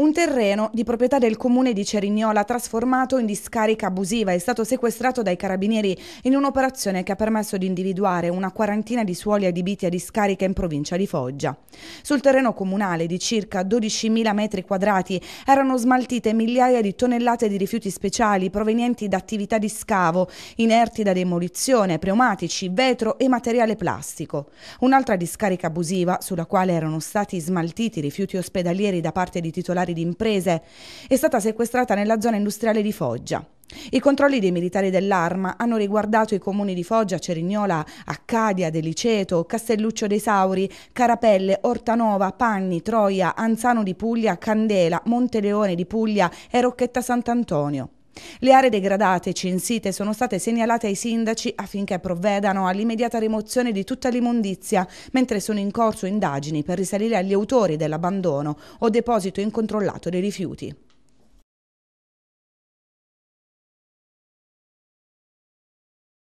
Un terreno di proprietà del comune di Cerignola trasformato in discarica abusiva è stato sequestrato dai carabinieri in un'operazione che ha permesso di individuare una quarantina di suoli adibiti a discarica in provincia di Foggia. Sul terreno comunale di circa 12.000 metri quadrati erano smaltite migliaia di tonnellate di rifiuti speciali provenienti da attività di scavo, inerti da demolizione, pneumatici, vetro e materiale plastico. Un'altra discarica abusiva, sulla quale erano stati smaltiti rifiuti ospedalieri da parte di titolari dollari di imprese, è stata sequestrata nella zona industriale di Foggia. I controlli dei militari dell'arma hanno riguardato i comuni di Foggia, Cerignola, Accadia, Deliceto, Castelluccio dei Sauri, Carapelle, Ortanova, Panni, Troia, Anzano di Puglia, Candela, Monteleone di Puglia e Rocchetta Sant'Antonio. Le aree degradate e censite sono state segnalate ai sindaci affinché provvedano all'immediata rimozione di tutta l'immondizia, mentre sono in corso indagini per risalire agli autori dell'abbandono o deposito incontrollato dei rifiuti.